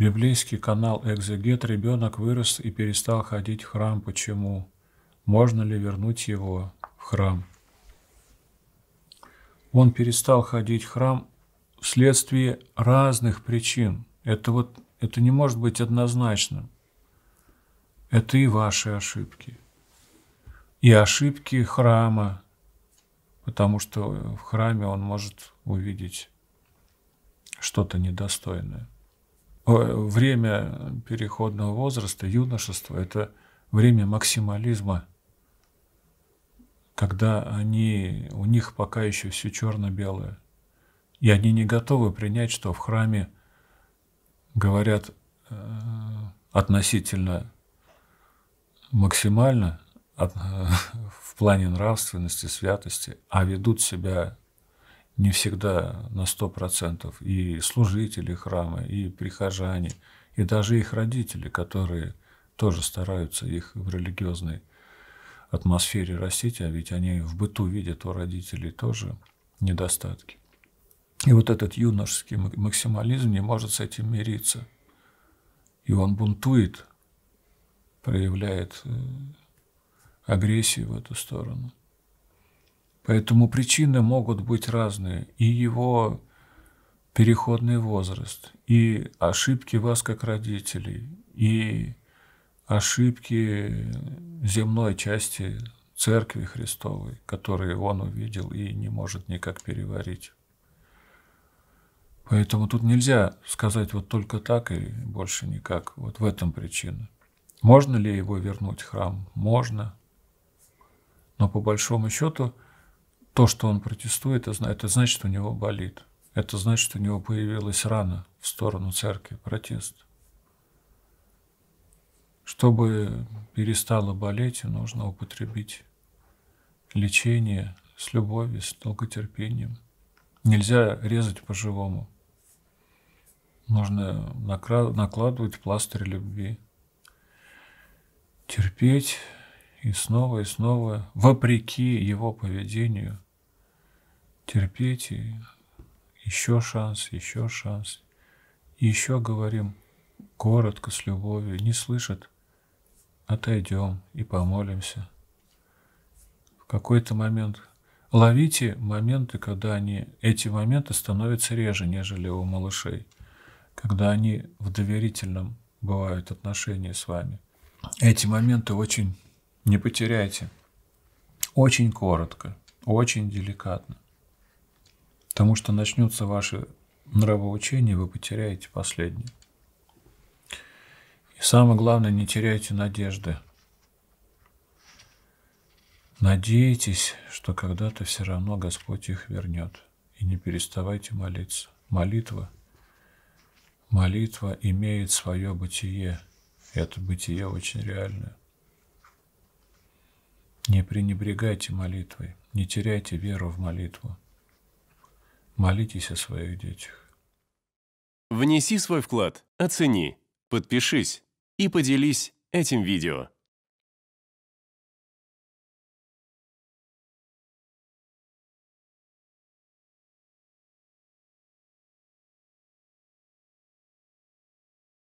Библейский канал «Экзегет» ребенок вырос и перестал ходить в храм. Почему? Можно ли вернуть его в храм? Он перестал ходить в храм вследствие разных причин. Это вот это не может быть однозначным. Это и ваши ошибки, и ошибки храма, потому что в храме он может увидеть что-то недостойное. Э, время переходного возраста, юношества – это время максимализма, когда они, у них пока еще все черно-белое, и они не готовы принять, что в храме говорят э, относительно максимально в плане нравственности, святости, а ведут себя не всегда на 100%, и служители храма, и прихожане, и даже их родители, которые тоже стараются их в религиозной атмосфере растить, а ведь они в быту видят у родителей тоже недостатки. И вот этот юношеский максимализм не может с этим мириться. И он бунтует, проявляет э, агрессию в эту сторону. Поэтому причины могут быть разные. И его переходный возраст, и ошибки вас как родителей, и ошибки земной части Церкви Христовой, которые он увидел и не может никак переварить. Поэтому тут нельзя сказать вот только так и больше никак. Вот в этом причина. Можно ли его вернуть храм? Можно. Но по большому счету – то, что он протестует, это значит, что у него болит. Это значит, что у него появилась рана в сторону церкви, протест. Чтобы перестало болеть, нужно употребить лечение с любовью, с долготерпением. Нельзя резать по-живому. Нужно накладывать пластырь любви. Терпеть, и снова и снова, вопреки его поведению, терпеть и еще шанс, еще шанс. И еще говорим коротко, с любовью, не слышит, отойдем и помолимся. В какой-то момент ловите моменты, когда они, эти моменты становятся реже, нежели у малышей, когда они в доверительном бывают отношения с вами. Эти моменты очень не потеряйте. Очень коротко, очень деликатно. Потому что начнется ваше нравоучение, вы потеряете последнее. И самое главное, не теряйте надежды. Надейтесь, что когда-то все равно Господь их вернет. И не переставайте молиться. Молитва, молитва имеет свое бытие. это бытие очень реальное. Не пренебрегайте молитвой, не теряйте веру в молитву. Молитесь о своих детях. Внеси свой вклад, оцени, подпишись и поделись этим видео.